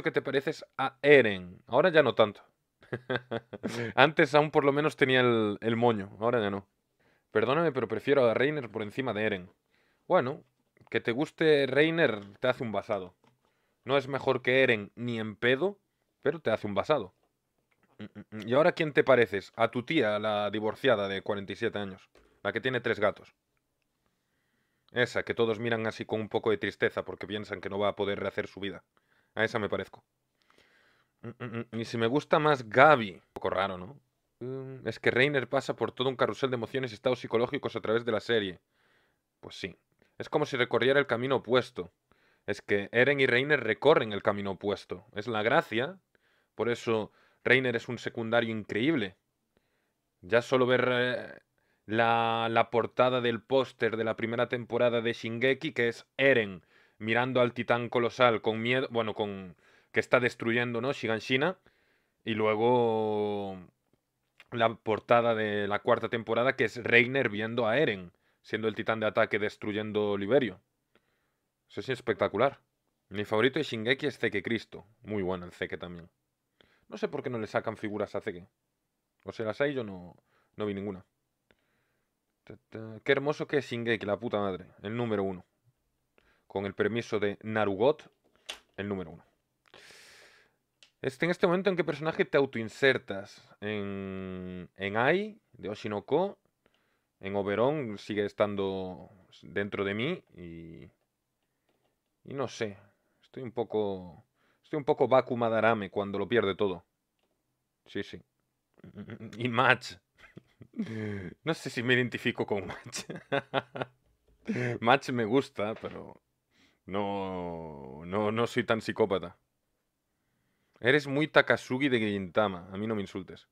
que te pareces a Eren. Ahora ya no tanto. Antes aún por lo menos tenía el, el, moño, ahora ya no. Perdóname, pero prefiero a Reiner por encima de Eren. Bueno, que te guste Reiner te hace un basado. No es mejor que Eren ni en pedo, pero te hace un basado. Mm, mm, mm. ¿Y ahora quién te pareces? A tu tía, la divorciada de 47 años, la que tiene tres gatos. Esa, que todos miran así con un poco de tristeza porque piensan que no va a poder rehacer su vida. A esa me parezco. Mm, mm, mm. Y si me gusta más Gaby. Un poco raro, ¿no? Es que Reiner pasa por todo un carrusel de emociones y estados psicológicos a través de la serie. Pues sí. Es como si recorriera el camino opuesto. Es que Eren y Reiner recorren el camino opuesto. Es la gracia. Por eso Reiner es un secundario increíble. Ya solo ver eh, la, la portada del póster de la primera temporada de Shingeki, que es Eren mirando al titán colosal con miedo, bueno, con que está destruyendo, ¿no? Shiganshina. Y luego la portada de la cuarta temporada que es Reiner viendo a Eren, siendo el titán de ataque destruyendo Liberio. Eso es espectacular. Mi favorito de Shingeki es Zeke Cristo. Muy bueno el Zeke también. No sé por qué no le sacan figuras a Zeke. O sea, las hay, yo no, no vi ninguna. Qué hermoso que es Shingeki, la puta madre. El número uno con el permiso de Narugot, el número uno. Este, en este momento, ¿en qué personaje te autoinsertas? En, en Ai, de Oshinoko. En Oberon sigue estando dentro de mí. Y, y no sé. Estoy un poco. Estoy un poco Bakumadarame Madarame cuando lo pierde todo. Sí, sí. Y Match. No sé si me identifico con Match. Match me gusta, pero no, no, no soy tan psicópata. Eres muy Takasugi de Gintama. A mí no me insultes.